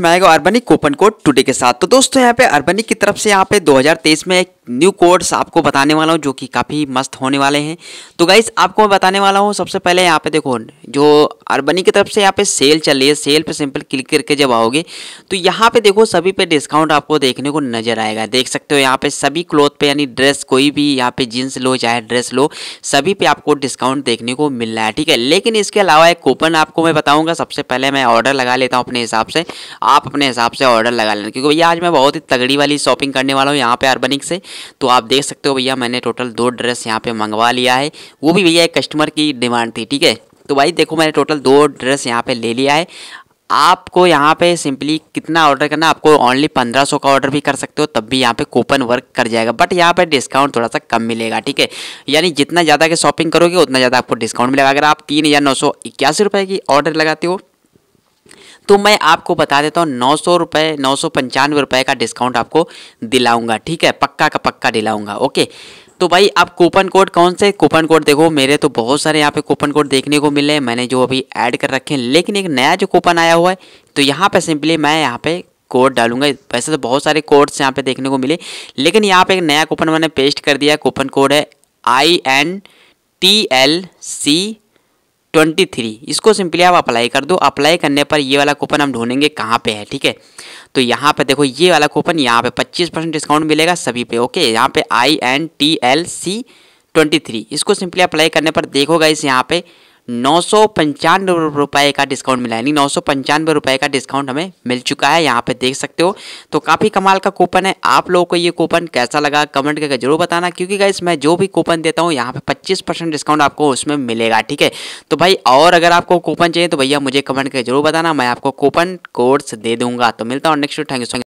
में आएगा अर्बनिक Köppen code today के साथ तो दोस्तों यहाँ पे अर्बनिक की तरफ से यहाँ पे 2023 में एक न्यू कोड्स आपको बताने वाला हूँ जो कि काफ़ी मस्त होने वाले हैं तो गाइस आपको मैं बताने वाला हूँ सबसे पहले यहाँ पे देखो जो अर्बनी की तरफ से यहाँ पे सेल चल रही है सेल पे सिंपल क्लिक करके जब आओगे तो यहाँ पे देखो सभी पे डिस्काउंट आपको देखने को नजर आएगा देख सकते हो यहाँ पे सभी क्लोथ पे यानी ड्रेस कोई भी यहाँ पे जीन्स लो चाहे ड्रेस लो सभी पे आपको डिस्काउंट देखने को मिल रहा है ठीक है लेकिन इसके अलावा एक कूपन आपको मैं बताऊँगा सबसे पहले मैं ऑर्डर लगा लेता हूँ अपने हिसाब से आप अपने हिसाब से ऑर्डर लगा लेना क्योंकि भैया आज मैं बहुत ही तगड़ी वाली शॉपिंग करने वाला हूँ यहाँ पे अर्बनिक से तो आप देख सकते हो भैया मैंने टोटल दो ड्रेस यहाँ पे मंगवा लिया है वो भी भैया एक कस्टमर की डिमांड थी ठीक है तो भाई देखो मैंने टोटल दो ड्रेस यहाँ पे ले लिया है आपको यहाँ पे सिंपली कितना ऑर्डर करना आपको ओनली पंद्रह सौ का ऑर्डर भी कर सकते हो तब भी यहाँ पे कूपन वर्क कर जाएगा बट यहाँ पे डिस्काउंट थोड़ा सा कम मिलेगा ठीक है यानी जितना ज़्यादा के शॉपिंग करोगे उतना ज़्यादा आपको डिस्काउंट मिलेगा अगर आप तीन हज़ार नौ सौ इक्यासी रुपये की ऑर्डर लगाते हो तो मैं आपको बता देता हूँ नौ सौ रुपये नौ सौ पंचानवे रुपये का डिस्काउंट आपको दिलाऊंगा ठीक है पक्का का पक्का दिलाऊंगा ओके तो भाई आप कूपन कोड कौन से कूपन कोड देखो मेरे तो बहुत सारे यहाँ पे कूपन कोड देखने को मिले हैं मैंने जो अभी ऐड कर रखे हैं लेकिन एक नया जो कूपन आया हुआ है तो यहाँ पे सिंपली मैं यहाँ पे कोड डालूंगा वैसे तो बहुत सारे कोड्स यहाँ पे देखने को मिले लेकिन यहाँ पे एक नया कूपन मैंने पेस्ट कर दिया कूपन कोड है I N T L C twenty three इसको सिंपली आप अप्लाई कर दो अप्लाई करने पर ये वाला कूपन हम ढूंढेंगे कहाँ पे है ठीक है तो यहाँ पे देखो ये वाला कूपन यहाँ पे पच्चीस परसेंट डिस्काउंट मिलेगा सभी पे ओके यहाँ पे I N T L C twenty three इसको सिंपली अप्लाई करने पर देखो इस यहाँ पे नौ सौ पंचानवे रुपये का डिस्काउंट मिला यानी नौ सौ पंचानवे रुपये का डिस्काउंट हमें मिल चुका है यहाँ पे देख सकते हो तो काफ़ी कमाल का कूपन है आप लोगों को ये कूपन कैसा लगा कमेंट करके जरूर बताना क्योंकि गाइस मैं जो भी कूपन देता हूँ यहाँ पे पच्चीस परसेंट डिस्काउंट आपको उसमें मिलेगा ठीक है तो भाई और अगर आपको कूपन चाहिए तो भैया मुझे कमेंट करके जरूर बताना मैं आपको कूपन कोड्स दे दूंगा तो मिलता हूँ नेक्स्ट थैंक यू